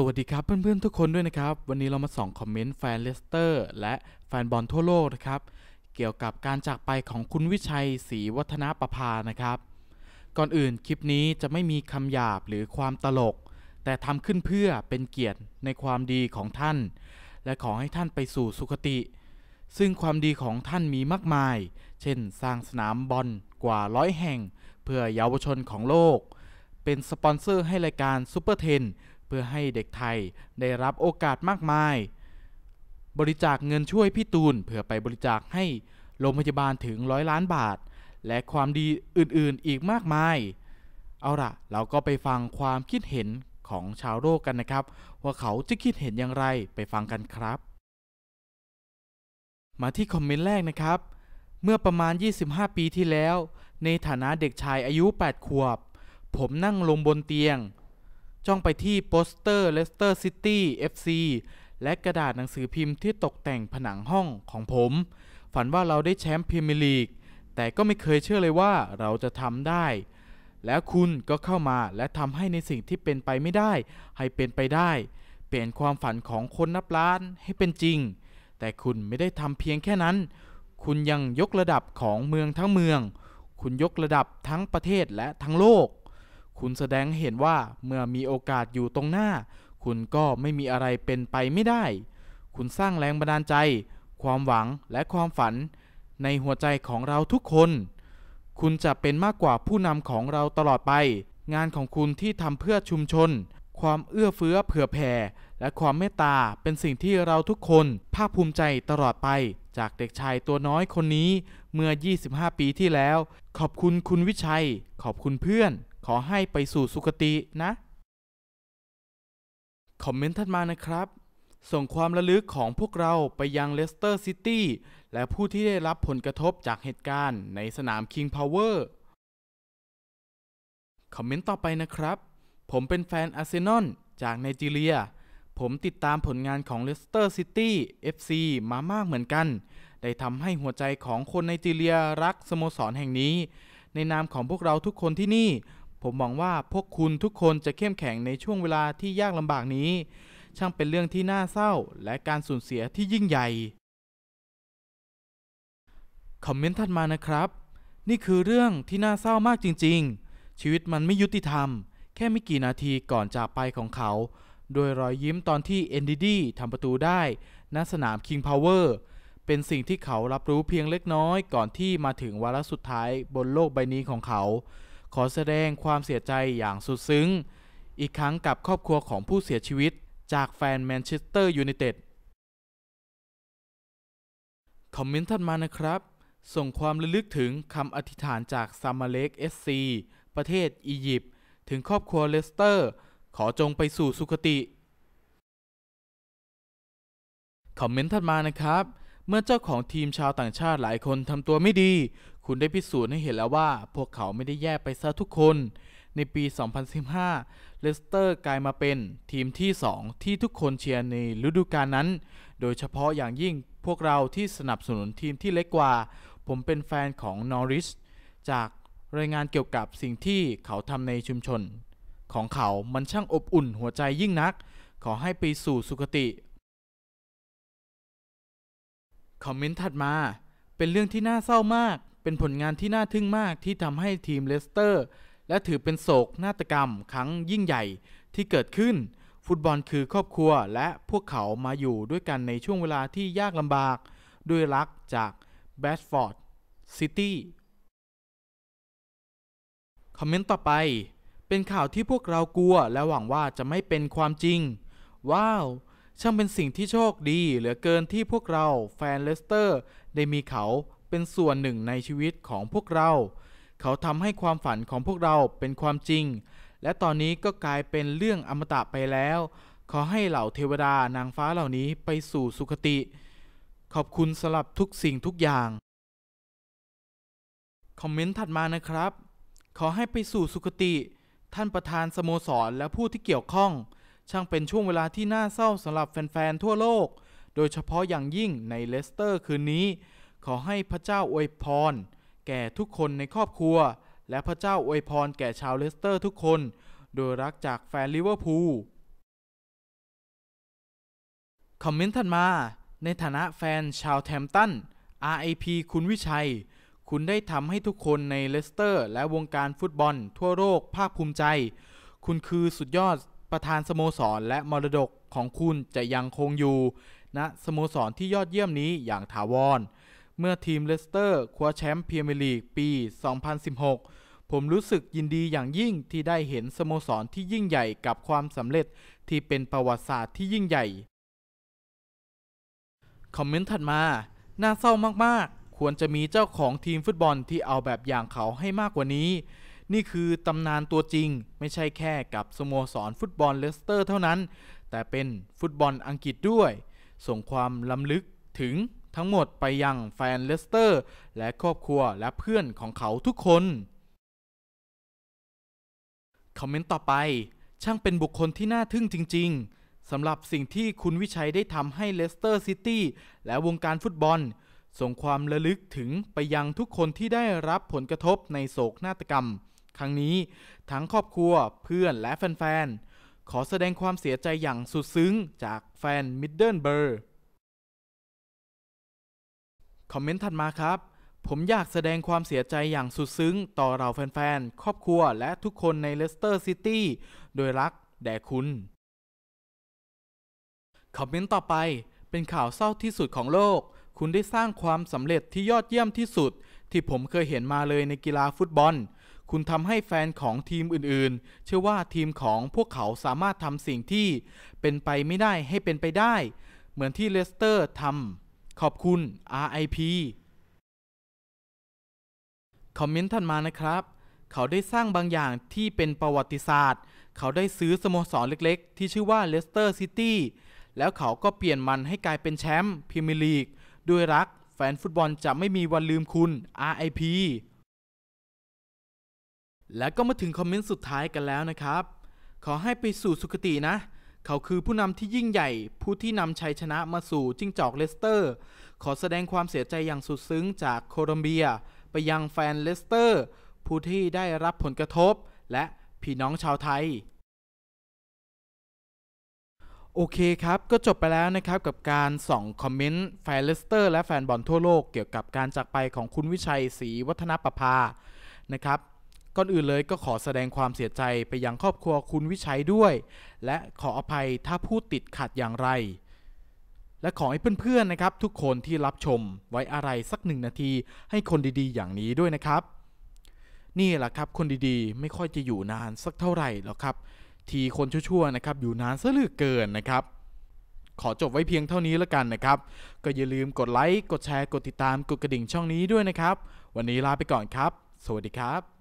สวัสดีครับ เพื่อนๆ ทุกคนด้วยนะครับ วันนี้เรามาส่องคอมเมนต์แฟนเลสเตอร์และแฟนบอลทั่วโลกนะครับ เกี่ยวกับการจากไปของคุณวิชัยศรีวัฒนาประภานะครับ ก่อนอื่นคลิปนี้จะไม่มีคำหยาบหรือความตลก แต่ทำขึ้นเพื่อเป็นเกียรติในความดีของท่าน และขอให้ท่านไปสู่สุคติ ซึ่งความดีของท่านมีมากมาย เช่นสร้างสนามบอลกว่าร้อยแห่งเพื่อเยาวชนของโลกเป็นสปอนเซอร์ให้รายการซูเปอร์เทนเพื่อให้เด็กไทยได้รับโอกาสมากมาย บริจาคเงินช่วยพี่ตูนเพื่อไปบริจาคให้โรงพยาบาลถึงร้อยล้านบาท และความดีอื่นๆอีกมากมาย เอาล่ะเราก็ไปฟังความคิดเห็นของชาวโลกกันนะครับว่าเขาจะคิดเห็นอย่างไรไปฟังกันครับ มาที่คอมเมนต์แรกนะครับเมื่อประมาณ 25 ปีที่แล้ว ในฐานะเด็กชายอายุ 8 ขวบ ผมนั่งลงบนเตียงจ้องไปที่โปสเตอร์เลสเตอร์ซิตี้เอฟซีและกระดาษหนังสือพิมพ์ที่ตกแต่งผนังห้องของผม ฝันว่าเราได้แชมป์พรีเมียร์ลีกแต่ก็ไม่เคยเชื่อเลยว่าเราจะทำได้ แล้วคุณก็เข้ามาและทำให้ในสิ่งที่เป็นไปไม่ได้ ให้เป็นไปได้ เปลี่ยนความฝันของคนนับล้านให้เป็นจริง แต่คุณไม่ได้ทำเพียงแค่นั้น คุณยังยกระดับของเมืองทั้งเมือง คุณยกระดับทั้งประเทศและทั้งโลกคุณแสดงเห็นว่าเมื่อมีโอกาสอยู่ตรงหน้า คุณก็ไม่มีอะไรเป็นไปไม่ได้ คุณสร้างแรงบันดาลใจ ความหวังและความฝัน ในหัวใจของเราทุกคน คุณจะเป็นมากกว่าผู้นำของเราตลอดไป งานของคุณที่ทำเพื่อชุมชน ความเอื้อเฟื้อเผื่อแผ่และความเมตตา เป็นสิ่งที่เราทุกคน ภาคภูมิใจตลอดไป จากเด็กชายตัวน้อยคนนี้เมื่อ 25 ปีที่แล้ว ขอบคุณคุณวิชัย ขอบคุณเพื่อนขอให้ไปสู่สุคตินะ คอมเมนต์ท่านมานะครับ ส่งความระลึกของพวกเราไปยังเลสเตอร์ซิตี้และผู้ที่ได้รับผลกระทบจากเหตุการณ์ในสนามคิงพาวเวอร์ คอมเมนต์ต่อไปนะครับ ผมเป็นแฟนอาร์เซนอลจากไนจีเรีย ผมติดตามผลงานของเลสเตอร์ซิตี้ FC มามากเหมือนกัน ได้ทำให้หัวใจของคนไนจีเรียรักสโมสรแห่งนี้ ในนามของพวกเราทุกคนที่นี่ผมหวังว่าพวกคุณทุกคนจะเข้มแข็งในช่วงเวลาที่ยากลำบากนี้ ช่างเป็นเรื่องที่น่าเศร้าและการสูญเสียที่ยิ่งใหญ่ คอมเมนต์ถัดมานะครับ นี่คือเรื่องที่น่าเศร้ามากจริงๆ ชีวิตมันไม่ยุติธรรม แค่ไม่กี่นาทีก่อนจากไปของเขา โดยรอยยิ้มตอนที่เอนดิดีทำประตูได้ ณ สนามคิงพาวเวอร์ เป็นสิ่งที่เขารับรู้เพียงเล็กน้อยก่อนที่มาถึงวาระสุดท้ายบนโลกใบนี้ของเขาขอแสดงความเสียใจอย่างสุดซึ้ง อีกครั้งกับครอบครัวของผู้เสียชีวิตจากแฟนแมนเชสเตอร์ยูไนเต็ดคอมเมนต์่ันมานะครับ ส่งความระลึกถึงคำอธิษฐานจากซามาเลกเอสซีประเทศอียิปต์ถึงครอบครัวเลสเตอร์ ขอจงไปสู่สุคติ คอมเมนต์่ันมานะครับ เมื่อเจ้าของทีมชาวต่างชาติหลายคนทำตัวไม่ดีคุณได้พิสูจน์ให้เห็นแล้วว่าพวกเขาไม่ได้แย่ไปซะทุกคน ในปี 2015 เลสเตอร์กลายมาเป็นทีมที่2 ที่ทุกคนเชียร์ในฤดูกาลนั้น โดยเฉพาะอย่างยิ่งพวกเราที่สนับสนุนทีมที่เล็กกว่า ผมเป็นแฟนของนอริสจากรายงานเกี่ยวกับสิ่งที่เขาทำในชุมชน ของเขามันช่างอบอุ่นหัวใจยิ่งนัก ขอให้ไปสู่สุคติ คอมเมนต์ถัดมา เป็นเรื่องที่น่าเศร้ามากเป็นผลงานที่น่าทึ่งมากที่ทำให้ทีมเลสเตอร์ และถือเป็นโศกนาฏกรรมครั้งยิ่งใหญ่ที่เกิดขึ้น ฟุตบอลคือครอบครัวและพวกเขามาอยู่ด้วยกันในช่วงเวลาที่ยากลำบากด้วยรักจากแบสฟอร์ด ซิตี้ คอมเมนต์ต่อไป เป็นข่าวที่พวกเรากลัวและหวังว่าจะไม่เป็นความจริง ว้าว ช่างเป็นสิ่งที่โชคดีเหลือเกินที่พวกเราแฟนเลสเตอร์ได้มีเขาเป็นส่วนหนึ่งในชีวิตของพวกเรา เขาทำให้ความฝันของพวกเราเป็นความจริง และตอนนี้ก็กลายเป็นเรื่องอมตะไปแล้ว ขอให้เหล่าเทวดานางฟ้าเหล่านี้ไปสู่สุคติ ขอบคุณสำหรับทุกสิ่งทุกอย่าง คอมเมนต์ถัดมานะครับ ขอให้ไปสู่สุคติ ท่านประธานสโมสรและผู้ที่เกี่ยวข้อง ช่างเป็นช่วงเวลาที่น่าเศร้าสำหรับแฟนๆทั่วโลก โดยเฉพาะอย่างยิ่งในเลสเตอร์คืนนี้ขอให้พระเจ้าอวยพร แก่ทุกคนในครอบครัว และพระเจ้าอวยพรแก่ชาวเลสเตอร์ทุกคน โดยรักจากแฟนลิเวอร์พูล คอมเมนต์ถัดมา ในฐานะแฟนชาวแทมตัน RIP คุณวิชัย คุณได้ทำให้ทุกคนในเลสเตอร์ และวงการฟุตบอล ทั่วโลกภาคภูมิใจ คุณคือสุดยอดประธานสโมสรและมรดกของคุณจะยังคงอยู่ณนะสโมสรที่ยอดเยี่ยมนี้อย่างถาวรเมื่อทีมเลสเตอร์คว้าแชมป์พรีเมียร์ลีกปี 2016 ผมรู้สึกยินดีอย่างยิ่งที่ได้เห็นสโมสรที่ยิ่งใหญ่กับความสำเร็จที่เป็นประวัติศาสตร์ที่ยิ่งใหญ่ คอมเมนต์ถัดมา น่าเศร้ามากๆ ควรจะมีเจ้าของทีมฟุตบอลที่เอาแบบอย่างเขาให้มากกว่านี้ นี่คือตำนานตัวจริง ไม่ใช่แค่กับสโมสรฟุตบอลเลสเตอร์ เท่านั้น แต่เป็นฟุตบอลอังกฤษด้วย ส่งความล้ำลึกถึงทั้งหมดไปยังแฟนเลสเตอร์ และครอบครัวและเพื่อนของเขาทุกคน คอมเมนต์ต่อไป ช่างเป็นบุคคลที่น่าทึ่งจริงๆสำหรับสิ่งที่คุณวิชัยได้ทำให้เลสเตอร์ซิตี้และวงการฟุตบอล ส่งความระลึกถึงไปยังทุกคนที่ได้รับผลกระทบในโศกนาฏกรรม ครั้งนี้ทั้งครอบครัวเพื่อนและแฟนๆขอแสดงความเสียใจอย่างสุดซึ้งจากแฟนมิดเดิลเบอร์คอมเมนต์ถัดมาครับ ผมอยากแสดงความเสียใจอย่างสุดซึ้งต่อเราแฟนๆ ครอบครัวและทุกคนในเลสเตอร์ซิตี้โดยรัก แด่คุณ คอมเมนต์ต่อไป เป็นข่าวเศร้าที่สุดของโลก คุณได้สร้างความสำเร็จที่ยอดเยี่ยมที่สุดที่ผมเคยเห็นมาเลยในกีฬาฟุตบอล คุณทำให้แฟนของทีมอื่นๆ เชื่อว่าทีมของพวกเขาสามารถทำสิ่งที่เป็นไปไม่ได้ให้เป็นไปได้ เหมือนที่เลสเตอร์ทำขอบคุณ RIP คอมเมนต์ท่านมานะครับ เขาได้สร้างบางอย่างที่เป็นประวัติศาสตร์ เขาได้ซื้อสโมสรเล็กๆ ที่ชื่อว่าเลสเตอร์ซิตี้ แล้วเขาก็เปลี่ยนมันให้กลายเป็นแชมป์พรีเมียร์ลีก ด้วยรักแฟนฟุตบอลจะไม่มีวันลืมคุณ RIP และก็มาถึงคอมเมนต์สุดท้ายกันแล้วนะครับ ขอให้ไปสู่สุคตินะเขาคือผู้นำที่ยิ่งใหญ่ผู้ที่นำชัยชนะมาสู่จิ้งจอกเลสเตอร์ ขอแสดงความเสียใจอย่างสุดซึ้งจากโคลอมเบียไปยังแฟนเลสเตอร์ ผู้ที่ได้รับผลกระทบ และพี่น้องชาวไทย โอเคครับก็จบไปแล้วนะครับกับการส่องคอมเมนต์แฟนเลสเตอร์และแฟนบอลทั่วโลก เกี่ยวกับการจากไปของคุณวิชัยศรีวัฒนประภานะครับก่อนอื่นเลยก็ขอแสดงความเสียใจไปยังครอบครัวคุณวิชัยด้วย และขออภัยถ้าพูด ติดขัดอย่างไร และขอให้เพื่อนๆนะครับ ทุกคนที่รับชมไว้อะไรสักหนึ่งนาทีให้คนดีๆ อย่างนี้ด้วยนะครับ นี่แหละครับ คนดีๆ ไม่ค่อยจะอยู่นานสักเท่าไหร่หรอกครับ ทีคนชั่วๆนะครับอยู่นานซะเหลือเกินนะครับ ขอจบไว้เพียงเท่านี้แล้วกันนะครับ ก็อย่าลืมกดไลค์กดแชร์กดติดตาม กดกระดิ่งช่องนี้ด้วยนะครับ วันนี้ลาไปก่อนครับ สวัสดีครับ